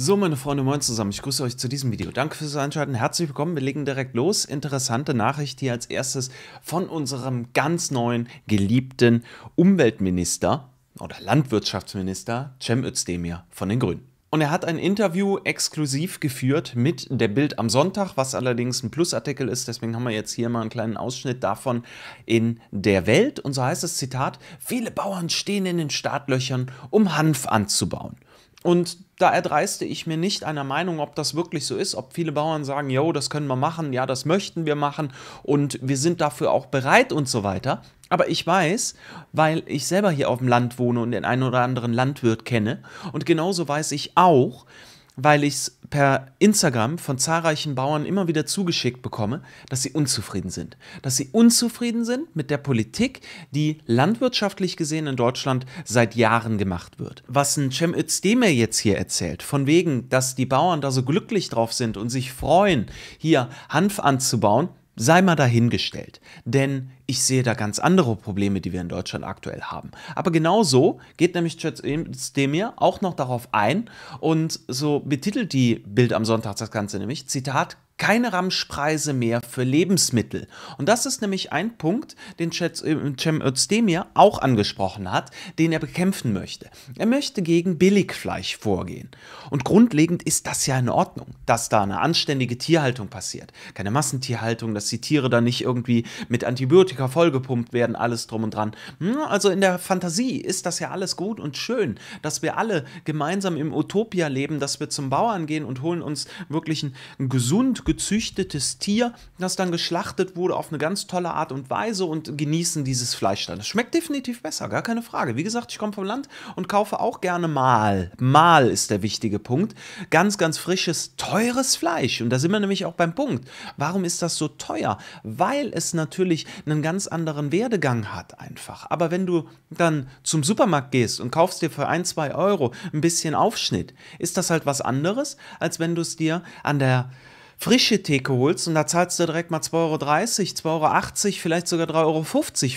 So, meine Freunde, moin zusammen. Ich grüße euch zu diesem Video. Danke fürs Einschalten. Herzlich willkommen. Wir legen direkt los. Interessante Nachricht hier als erstes von unserem ganz neuen, geliebten Umweltminister oder Landwirtschaftsminister Cem Özdemir von den Grünen. Und er hat ein Interview exklusiv geführt mit der Bild am Sonntag, was allerdings ein Plusartikel ist. Deswegen haben wir jetzt hier mal einen kleinen Ausschnitt davon in der Welt. Und so heißt das Zitat, viele Bauern stehen in den Startlöchern, um Hanf anzubauen. Und da erdreiste ich mir nicht einer Meinung, ob das wirklich so ist, ob viele Bauern sagen, jo, das können wir machen, ja, das möchten wir machen und wir sind dafür auch bereit und so weiter. Aber ich weiß, weil ich selber hier auf dem Land wohne und den einen oder anderen Landwirt kenne und genauso weiß ich auch, weil ich es per Instagram von zahlreichen Bauern immer wieder zugeschickt bekomme, dass sie unzufrieden sind. Dass sie unzufrieden sind mit der Politik, die landwirtschaftlich gesehen in Deutschland seit Jahren gemacht wird. Was ein Cem Özdemir jetzt hier erzählt, von wegen, dass die Bauern da so glücklich drauf sind und sich freuen, hier Hanf anzubauen, sei mal dahingestellt, denn ich sehe da ganz andere Probleme, die wir in Deutschland aktuell haben. Aber genauso geht nämlich Demir auch noch darauf ein und so betitelt die Bild am Sonntag das Ganze nämlich, Zitat, keine Ramschpreise mehr für Lebensmittel. Und das ist nämlich ein Punkt, den äh, Cem Özdemir auch angesprochen hat, den er bekämpfen möchte. Er möchte gegen Billigfleisch vorgehen. Und grundlegend ist das ja in Ordnung, dass da eine anständige Tierhaltung passiert. Keine Massentierhaltung, dass die Tiere da nicht irgendwie mit Antibiotika vollgepumpt werden, alles drum und dran. Hm, also in der Fantasie ist das ja alles gut und schön, dass wir alle gemeinsam im Utopia leben, dass wir zum Bauern gehen und holen uns wirklich einen gesund gezüchtetes Tier, das dann geschlachtet wurde auf eine ganz tolle Art und Weise und genießen dieses Fleisch dann. Das schmeckt definitiv besser, gar keine Frage. Wie gesagt, ich komme vom Land und kaufe auch gerne mal. Mal ist der wichtige Punkt. Ganz, ganz frisches, teures Fleisch. Und da sind wir nämlich auch beim Punkt. Warum ist das so teuer? Weil es natürlich einen ganz anderen Werdegang hat einfach. Aber wenn du dann zum Supermarkt gehst und kaufst dir für ein, zwei Euro ein bisschen Aufschnitt, ist das halt was anderes, als wenn du es dir an der frische Theke holst und da zahlst du direkt mal 2,30 Euro, 2,80 Euro, vielleicht sogar 3,50 Euro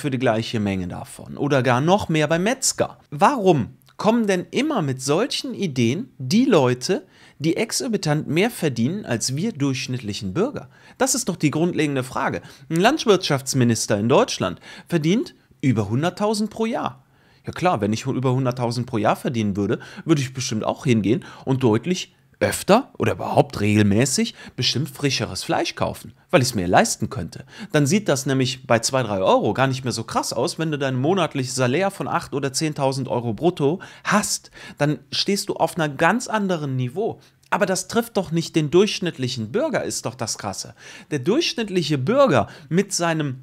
für die gleiche Menge davon oder gar noch mehr beim Metzger. Warum kommen denn immer mit solchen Ideen die Leute, die exorbitant mehr verdienen als wir durchschnittlichen Bürger? Das ist doch die grundlegende Frage. Ein Landwirtschaftsminister in Deutschland verdient über 100.000 pro Jahr. Ja klar, wenn ich über 100.000 pro Jahr verdienen würde, würde ich bestimmt auch hingehen und deutlich öfter oder überhaupt regelmäßig bestimmt frischeres Fleisch kaufen, weil ich es mir leisten könnte. Dann sieht das nämlich bei 2, 3 Euro gar nicht mehr so krass aus, wenn du dein monatliches Salär von 8 oder 10.000 Euro brutto hast. Dann stehst du auf einer ganz anderen Niveau. Aber das trifft doch nicht den durchschnittlichen Bürger, ist doch das Krasse. Der durchschnittliche Bürger mit seinem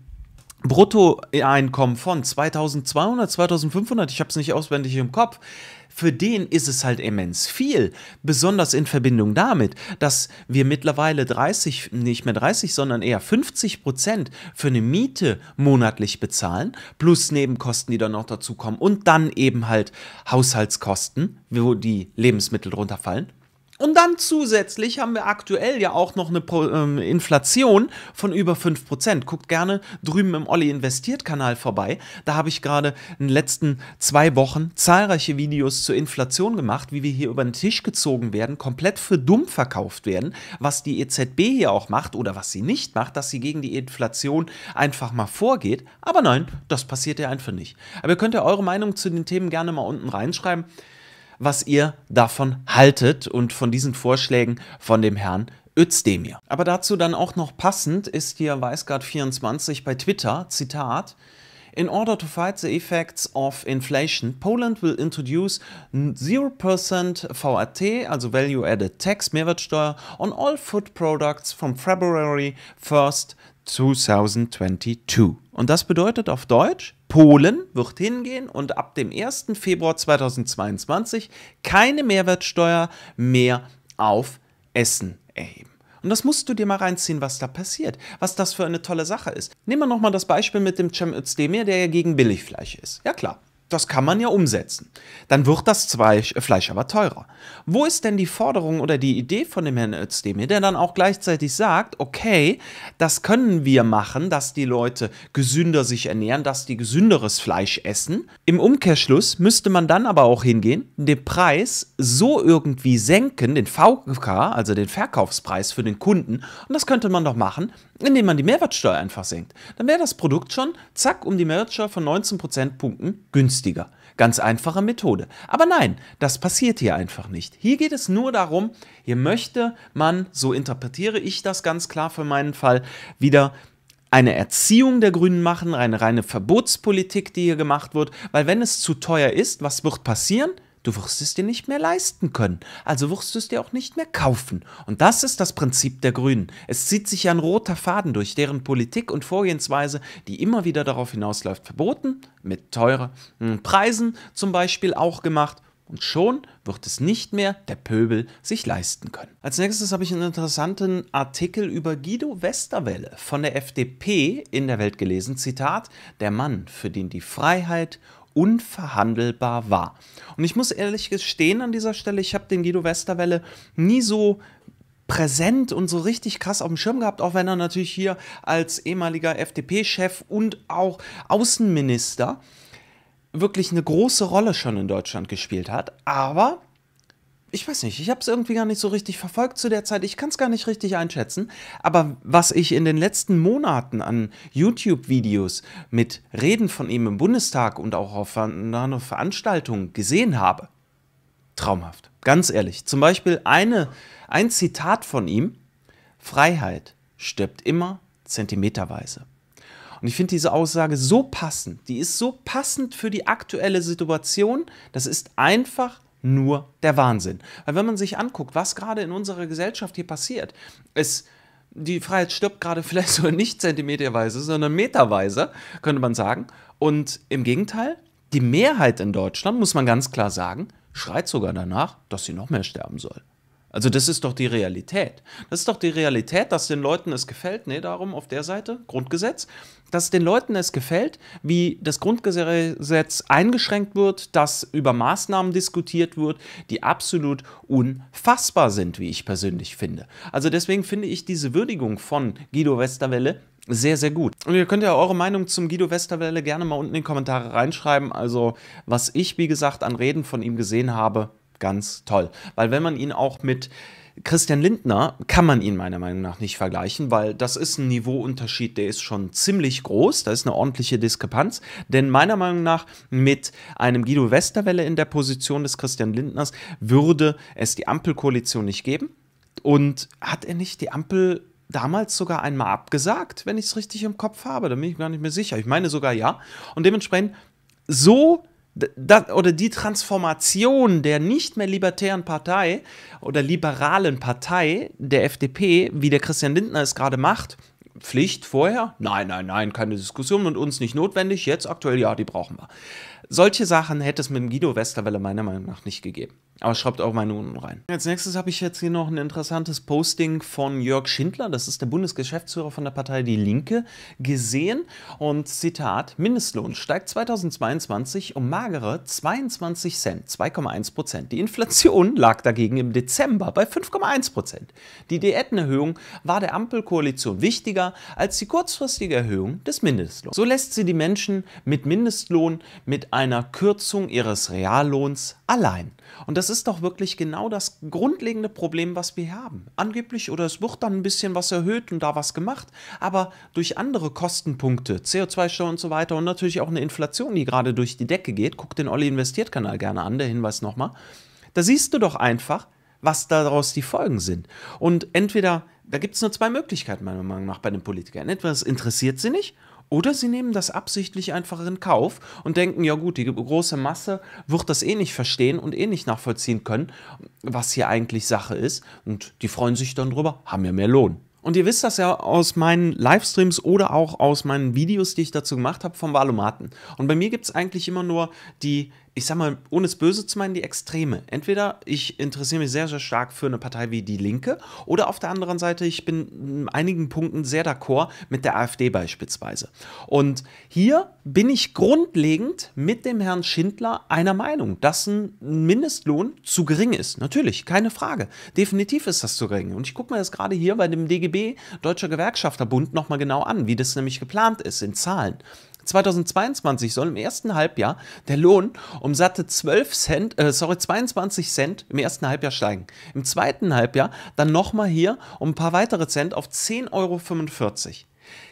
Bruttoeinkommen von 2200, 2500, ich habe es nicht auswendig im Kopf, für den ist es halt immens viel, besonders in Verbindung damit, dass wir mittlerweile 30, nicht mehr 30, sondern eher 50 Prozent für eine Miete monatlich bezahlen, plus Nebenkosten, die dann noch dazukommen und dann eben halt Haushaltskosten, wo die Lebensmittel drunter fallen, und dann zusätzlich haben wir aktuell ja auch noch eine Pro ähm, Inflation von über 5%. Guckt gerne drüben im Olli Investiert Kanal vorbei. Da habe ich gerade in den letzten zwei Wochen zahlreiche Videos zur Inflation gemacht, wie wir hier über den Tisch gezogen werden, komplett für dumm verkauft werden, was die EZB hier auch macht oder was sie nicht macht, dass sie gegen die Inflation einfach mal vorgeht. Aber nein, das passiert ja einfach nicht. Aber ihr könnt ja eure Meinung zu den Themen gerne mal unten reinschreiben was ihr davon haltet und von diesen Vorschlägen von dem Herrn Özdemir. Aber dazu dann auch noch passend ist hier Weisgard24 bei Twitter, Zitat, In order to fight the effects of inflation, Poland will introduce 0% VAT, also Value Added Tax, Mehrwertsteuer, on all food products from February 1st, 2022. Und das bedeutet auf Deutsch, Polen wird hingehen und ab dem 1. Februar 2022 keine Mehrwertsteuer mehr auf Essen erheben. Und das musst du dir mal reinziehen, was da passiert, was das für eine tolle Sache ist. Nehmen wir nochmal das Beispiel mit dem Cem Özdemir, der ja gegen Billigfleisch ist. Ja klar, das kann man ja umsetzen. Dann wird das äh, Fleisch aber teurer. Wo ist denn die Forderung oder die Idee von dem Herrn Özdemir, der dann auch gleichzeitig sagt, okay, das können wir machen, dass die Leute gesünder sich ernähren, dass die gesünderes Fleisch essen. Im Umkehrschluss müsste man dann aber auch hingehen, den Preis so irgendwie senken, den VK, also den Verkaufspreis für den Kunden. Und das könnte man doch machen, indem man die Mehrwertsteuer einfach senkt. Dann wäre das Produkt schon, zack, um die Mehrwertsteuer von 19 Prozentpunkten günstiger. Ganz einfache Methode. Aber nein, das passiert hier einfach nicht. Hier geht es nur darum, hier möchte man, so interpretiere ich das ganz klar für meinen Fall, wieder eine Erziehung der Grünen machen, eine reine Verbotspolitik, die hier gemacht wird, weil wenn es zu teuer ist, was wird passieren? Du wirst es dir nicht mehr leisten können, also wirst du es dir auch nicht mehr kaufen. Und das ist das Prinzip der Grünen. Es zieht sich ja ein roter Faden durch deren Politik und Vorgehensweise, die immer wieder darauf hinausläuft, verboten, mit teuren hm, Preisen zum Beispiel auch gemacht. Und schon wird es nicht mehr der Pöbel sich leisten können. Als nächstes habe ich einen interessanten Artikel über Guido Westerwelle von der FDP in der Welt gelesen. Zitat: Der Mann, für den die Freiheit unverhandelbar war. Und ich muss ehrlich gestehen an dieser Stelle, ich habe den Guido Westerwelle nie so präsent und so richtig krass auf dem Schirm gehabt, auch wenn er natürlich hier als ehemaliger FDP-Chef und auch Außenminister wirklich eine große Rolle schon in Deutschland gespielt hat. Aber ich weiß nicht, ich habe es irgendwie gar nicht so richtig verfolgt zu der Zeit. Ich kann es gar nicht richtig einschätzen. Aber was ich in den letzten Monaten an YouTube-Videos mit Reden von ihm im Bundestag und auch auf einer Veranstaltung gesehen habe, traumhaft. Ganz ehrlich. Zum Beispiel eine, ein Zitat von ihm: Freiheit stirbt immer zentimeterweise. Und ich finde diese Aussage so passend. Die ist so passend für die aktuelle Situation. Das ist einfach nur der Wahnsinn. Weil wenn man sich anguckt, was gerade in unserer Gesellschaft hier passiert, es die Freiheit stirbt gerade vielleicht so nicht zentimeterweise, sondern meterweise, könnte man sagen. Und im Gegenteil, die Mehrheit in Deutschland, muss man ganz klar sagen, schreit sogar danach, dass sie noch mehr sterben soll. Also das ist doch die Realität. Das ist doch die Realität, dass den Leuten es gefällt, nee, darum auf der Seite, Grundgesetz, dass den Leuten es gefällt, wie das Grundgesetz eingeschränkt wird, dass über Maßnahmen diskutiert wird, die absolut unfassbar sind, wie ich persönlich finde. Also deswegen finde ich diese Würdigung von Guido Westerwelle sehr, sehr gut. Und ihr könnt ja eure Meinung zum Guido Westerwelle gerne mal unten in die Kommentare reinschreiben. Also, was ich, wie gesagt, an Reden von ihm gesehen habe, ganz toll. Weil wenn man ihn auch mit Christian Lindner kann man ihn meiner Meinung nach nicht vergleichen, weil das ist ein Niveauunterschied, der ist schon ziemlich groß, da ist eine ordentliche Diskrepanz, denn meiner Meinung nach mit einem Guido Westerwelle in der Position des Christian Lindners würde es die Ampelkoalition nicht geben und hat er nicht die Ampel damals sogar einmal abgesagt, wenn ich es richtig im Kopf habe, da bin ich gar nicht mehr sicher. Ich meine sogar ja und dementsprechend so das, oder die Transformation der nicht mehr libertären Partei oder liberalen Partei der FDP, wie der Christian Lindner es gerade macht, Pflicht vorher? Nein, nein, nein, keine Diskussion und uns nicht notwendig. Jetzt aktuell, ja, die brauchen wir. Solche Sachen hätte es mit dem Guido Westerwelle meiner Meinung nach nicht gegeben. Aber schreibt auch meine unten rein. Als nächstes habe ich jetzt hier noch ein interessantes Posting von Jörg Schindler, das ist der Bundesgeschäftsführer von der Partei Die Linke, gesehen. Und Zitat, Mindestlohn steigt 2022 um magere 22 Cent, 2,1 Prozent. Die Inflation lag dagegen im Dezember bei 5,1 Prozent. Die Diätenerhöhung war der Ampelkoalition wichtiger als die kurzfristige Erhöhung des Mindestlohns. So lässt sie die Menschen mit Mindestlohn mit einer Kürzung ihres Reallohns allein. Und das das ist doch wirklich genau das grundlegende Problem, was wir haben. Angeblich, oder es wird dann ein bisschen was erhöht und da was gemacht, aber durch andere Kostenpunkte, CO2-Steuer und so weiter und natürlich auch eine Inflation, die gerade durch die Decke geht, guck den Olli Investiert-Kanal gerne an, der Hinweis nochmal, da siehst du doch einfach, was daraus die Folgen sind. Und entweder, da gibt es nur zwei Möglichkeiten meiner Meinung nach bei den Politikern. Entweder es interessiert sie nicht oder sie nehmen das absichtlich einfach in Kauf und denken, ja gut, die große Masse wird das eh nicht verstehen und eh nicht nachvollziehen können, was hier eigentlich Sache ist. Und die freuen sich dann drüber, haben ja mehr Lohn. Und ihr wisst das ja aus meinen Livestreams oder auch aus meinen Videos, die ich dazu gemacht habe vom Valomaten. Und bei mir gibt es eigentlich immer nur die ich sag mal, ohne es böse zu meinen, die Extreme. Entweder ich interessiere mich sehr, sehr stark für eine Partei wie die Linke oder auf der anderen Seite, ich bin in einigen Punkten sehr d'accord mit der AfD beispielsweise. Und hier bin ich grundlegend mit dem Herrn Schindler einer Meinung, dass ein Mindestlohn zu gering ist. Natürlich, keine Frage. Definitiv ist das zu gering. Und ich gucke mir das gerade hier bei dem DGB, Deutscher Gewerkschafterbund, nochmal genau an, wie das nämlich geplant ist in Zahlen. 2022 soll im ersten Halbjahr der Lohn um satte 12 Cent, äh, sorry, 22 Cent im ersten Halbjahr steigen. Im zweiten Halbjahr dann nochmal hier um ein paar weitere Cent auf 10,45 Euro.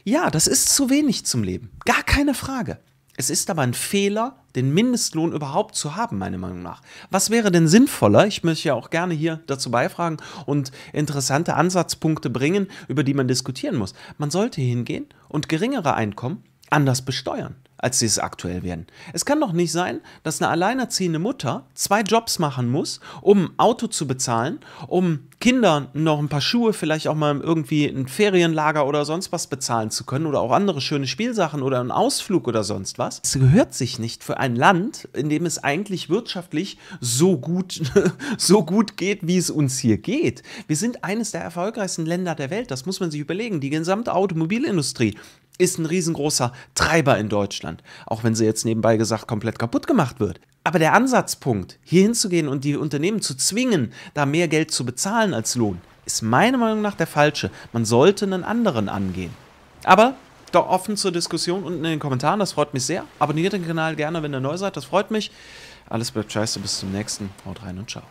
Ja, das ist zu wenig zum Leben. Gar keine Frage. Es ist aber ein Fehler, den Mindestlohn überhaupt zu haben, meiner Meinung nach. Was wäre denn sinnvoller? Ich möchte ja auch gerne hier dazu beifragen und interessante Ansatzpunkte bringen, über die man diskutieren muss. Man sollte hingehen und geringere Einkommen anders besteuern, als sie es aktuell werden. Es kann doch nicht sein, dass eine alleinerziehende Mutter zwei Jobs machen muss, um ein Auto zu bezahlen, um Kindern noch ein paar Schuhe, vielleicht auch mal irgendwie ein Ferienlager oder sonst was bezahlen zu können oder auch andere schöne Spielsachen oder einen Ausflug oder sonst was. Es gehört sich nicht für ein Land, in dem es eigentlich wirtschaftlich so gut, so gut geht, wie es uns hier geht. Wir sind eines der erfolgreichsten Länder der Welt, das muss man sich überlegen. Die gesamte Automobilindustrie ist ein riesengroßer Treiber in Deutschland, auch wenn sie jetzt nebenbei gesagt komplett kaputt gemacht wird. Aber der Ansatzpunkt, hier hinzugehen und die Unternehmen zu zwingen, da mehr Geld zu bezahlen als Lohn, ist meiner Meinung nach der falsche. Man sollte einen anderen angehen. Aber doch offen zur Diskussion unten in den Kommentaren, das freut mich sehr. Abonniert den Kanal gerne, wenn ihr neu seid, das freut mich. Alles bleibt scheiße, bis zum nächsten. Haut rein und ciao.